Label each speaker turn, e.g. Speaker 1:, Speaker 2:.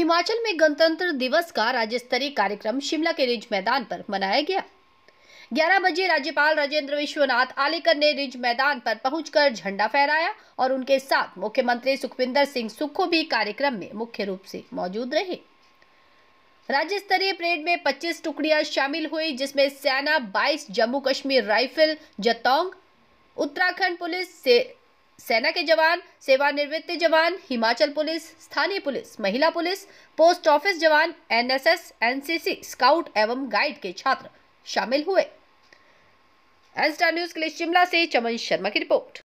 Speaker 1: हिमाचल में गणतंत्र दिवस का राज्य स्तरीय कार्यक्रम शिमला के रिज मैदान पर मनाया गया 11 बजे राज्यपाल राजेंद्र विश्वनाथ आलेकर ने रिज मैदान पर पहुंचकर झंडा फहराया और उनके साथ मुख्यमंत्री सुखविंदर सिंह सुक्खू भी कार्यक्रम में मुख्य रूप से मौजूद रहे राज्य स्तरीय परेड में 25 टुकड़ियां शामिल हुई जिसमें सेना 22 जम्मू कश्मीर राइफल जतोंग उत्तराखंड पुलिस से सेना के जवान सेवानिवृत्त जवान हिमाचल पुलिस स्थानीय पुलिस महिला पुलिस पोस्ट ऑफिस जवान एनएसएस एनसीसी स्काउट एवं गाइड के छात्र शामिल हुए एस
Speaker 2: न्यूज के लिए शिमला से चमन शर्मा की रिपोर्ट